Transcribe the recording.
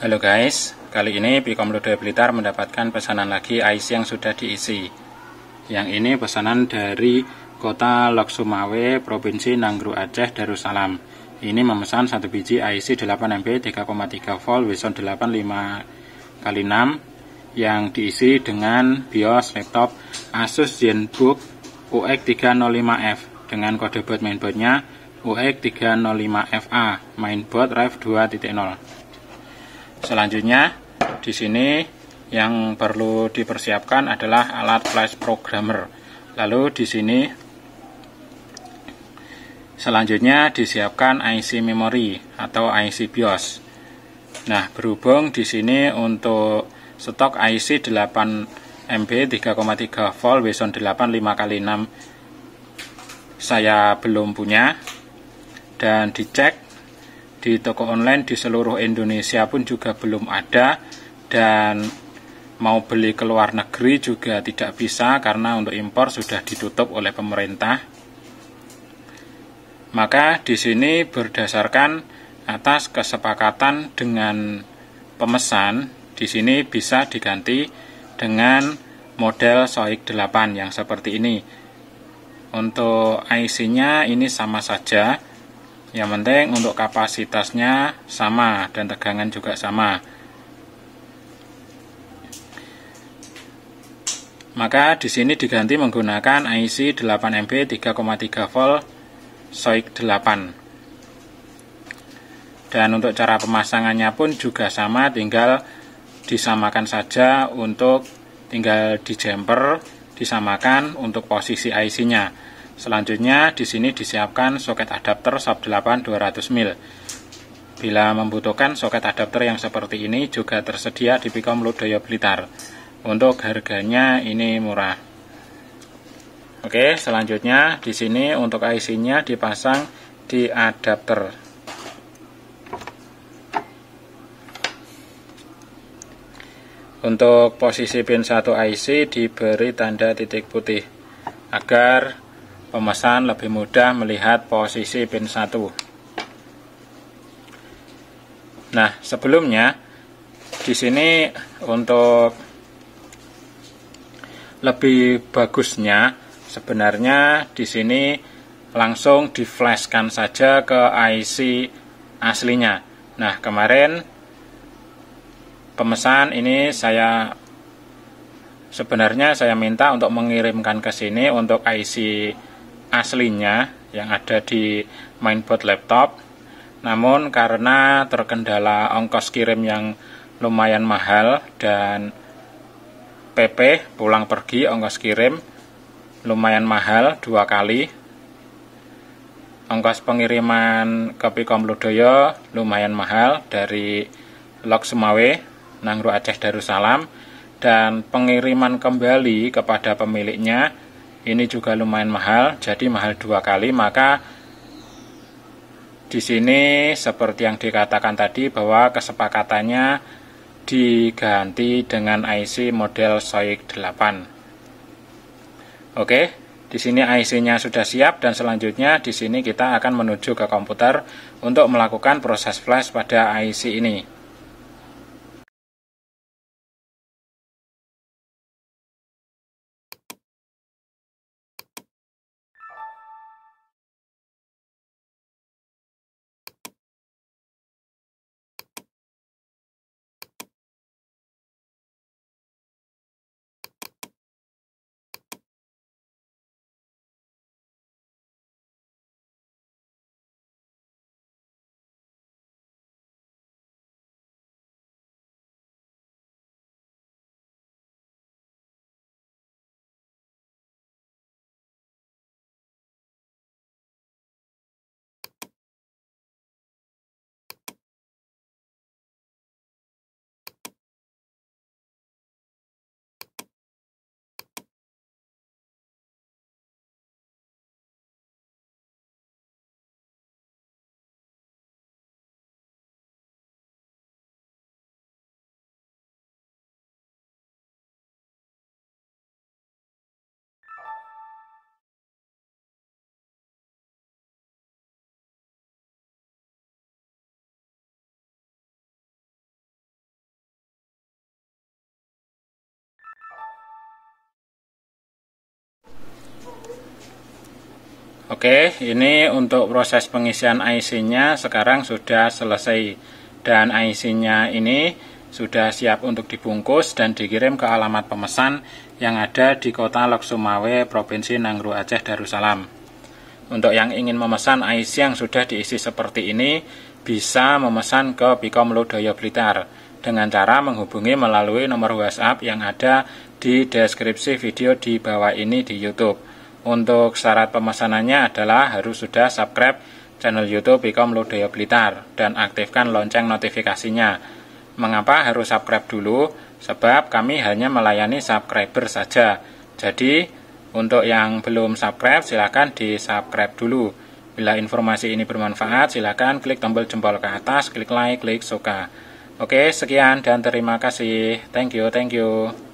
Halo guys, kali ini Pikomlude Blitar mendapatkan pesanan lagi IC yang sudah diisi. Yang ini pesanan dari kota Loksumawe, Provinsi Nanggru Aceh, Darussalam. Ini memesan satu biji IC 8 MP 3,3 volt Wison 85 kali 6 yang diisi dengan BIOS laptop Asus ZenBook UX305F dengan kode board mainboardnya UX305FA mainboard Rev 2.0. Selanjutnya di sini yang perlu dipersiapkan adalah alat flash programmer. Lalu di sini selanjutnya disiapkan IC memory atau IC BIOS. Nah, berhubung di sini untuk stok IC 8 MB 3,3 volt Wison 8 5x6 saya belum punya dan dicek di toko online di seluruh Indonesia pun juga belum ada dan mau beli ke luar negeri juga tidak bisa karena untuk impor sudah ditutup oleh pemerintah. Maka di sini berdasarkan atas kesepakatan dengan pemesan, di sini bisa diganti dengan model Soik 8 yang seperti ini. Untuk IC-nya ini sama saja, yang penting untuk kapasitasnya sama dan tegangan juga sama maka di sini diganti menggunakan IC 8MB 3,3 volt SOIC 8 dan untuk cara pemasangannya pun juga sama tinggal disamakan saja untuk tinggal di jumper disamakan untuk posisi IC nya Selanjutnya di sini disiapkan soket adapter sub 8 200 mil. Bila membutuhkan soket adapter yang seperti ini juga tersedia di Pikom Ludoyo Blitar. Untuk harganya ini murah. Oke, selanjutnya di sini untuk IC-nya dipasang di adapter. Untuk posisi pin 1 IC diberi tanda titik putih agar pemesan lebih mudah melihat posisi pin 1. Nah, sebelumnya di sini untuk lebih bagusnya sebenarnya di sini langsung flashkan saja ke IC aslinya. Nah, kemarin pemesan ini saya sebenarnya saya minta untuk mengirimkan ke sini untuk IC aslinya yang ada di mainboard laptop namun karena terkendala ongkos kirim yang lumayan mahal dan PP pulang pergi ongkos kirim lumayan mahal dua kali ongkos pengiriman ke Lodoyo lumayan mahal dari Lok Sumawe Nangru Aceh Darussalam dan pengiriman kembali kepada pemiliknya ini juga lumayan mahal jadi mahal dua kali maka di sini seperti yang dikatakan tadi bahwa kesepakatannya diganti dengan IC model SOIC 8 oke di sini IC-nya sudah siap dan selanjutnya di sini kita akan menuju ke komputer untuk melakukan proses flash pada IC ini. Oke, ini untuk proses pengisian IC-nya sekarang sudah selesai dan IC-nya ini sudah siap untuk dibungkus dan dikirim ke alamat pemesan yang ada di kota Loksumawe, Provinsi Nangru Aceh Darussalam. Untuk yang ingin memesan IC yang sudah diisi seperti ini, bisa memesan ke Pikom Lodaya Blitar dengan cara menghubungi melalui nomor WhatsApp yang ada di deskripsi video di bawah ini di YouTube untuk syarat pemesanannya adalah harus sudah subscribe channel YouTube Ikom Lodaya Blitar dan aktifkan lonceng notifikasinya. Mengapa harus subscribe dulu? Sebab kami hanya melayani subscriber saja. Jadi, untuk yang belum subscribe silakan di subscribe dulu. Bila informasi ini bermanfaat, silakan klik tombol jempol ke atas, klik like, klik suka. Oke, sekian dan terima kasih. Thank you, thank you.